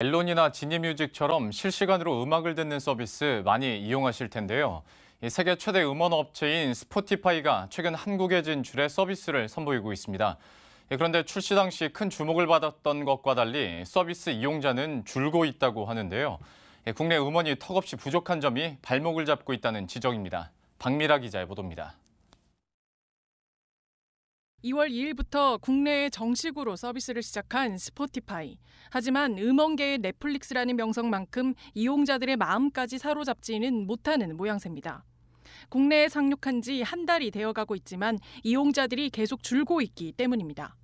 멜론이나 지니뮤직처럼 실시간으로 음악을 듣는 서비스 많이 이용하실 텐데요. 세계 최대 음원 업체인 스포티파이가 최근 한국에 진출해 서비스를 선보이고 있습니다. 예, 그런데 출시 당시 큰 주목을 받았던 것과 달리 서비스 이용자는 줄고 있다고 하는데요. 예, 국내 음원이 턱없이 부족한 점이 발목을 잡고 있다는 지적입니다. 박미라 기자의 보도입니다. 2월 2일부터 국내에 정식으로 서비스를 시작한 스포티파이. 하지만 음원계의 넷플릭스라는 명성만큼 이용자들의 마음까지 사로잡지는 못하는 모양새입니다. 국내에 상륙한 지 한 달이 되어가고 있지만 이용자들이 계속 줄고 있기 때문입니다.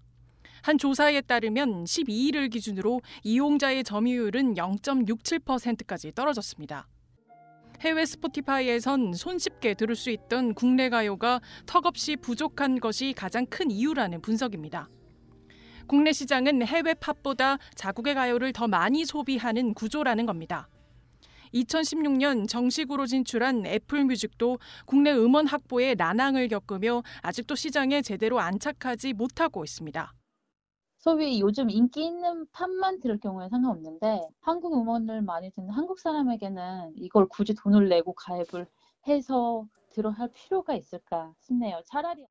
한 조사에 따르면 12일을 기준으로 이용자의 점유율은 0.67%까지 떨어졌습니다. 해외 스포티파이에선 손쉽게 들을 수 있던 국내 가요가 턱없이 부족한 것이 가장 큰 이유라는 분석입니다. 국내 시장은 해외 팝보다 자국의 가요를 더 많이 소비하는 구조라는 겁니다. 2016년 정식으로 진출한 애플 뮤직도 국내 음원 확보에 난항을 겪으며 아직도 시장에 제대로 안착하지 못하고 있습니다. 소위 요즘 인기 있는 팝만 들을 경우에 상관없는데 한국 음원을 많이 듣는 한국 사람에게는 이걸 굳이 돈을 내고 가입을 해서 들어야 할 필요가 있을까 싶네요. 차라리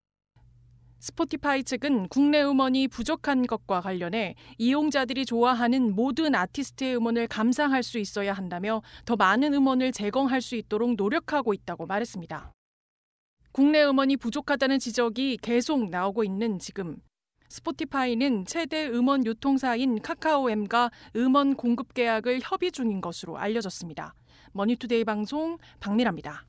스포티파이 측은 국내 음원이 부족한 것과 관련해 이용자들이 좋아하는 모든 아티스트의 음원을 감상할 수 있어야 한다며 더 많은 음원을 제공할 수 있도록 노력하고 있다고 말했습니다. 국내 음원이 부족하다는 지적이 계속 나오고 있는 지금 스포티파이는 최대 음원 유통사인 카카오엠과 음원 공급 계약을 협의 중인 것으로 알려졌습니다. 머니투데이 방송 박미라입니다.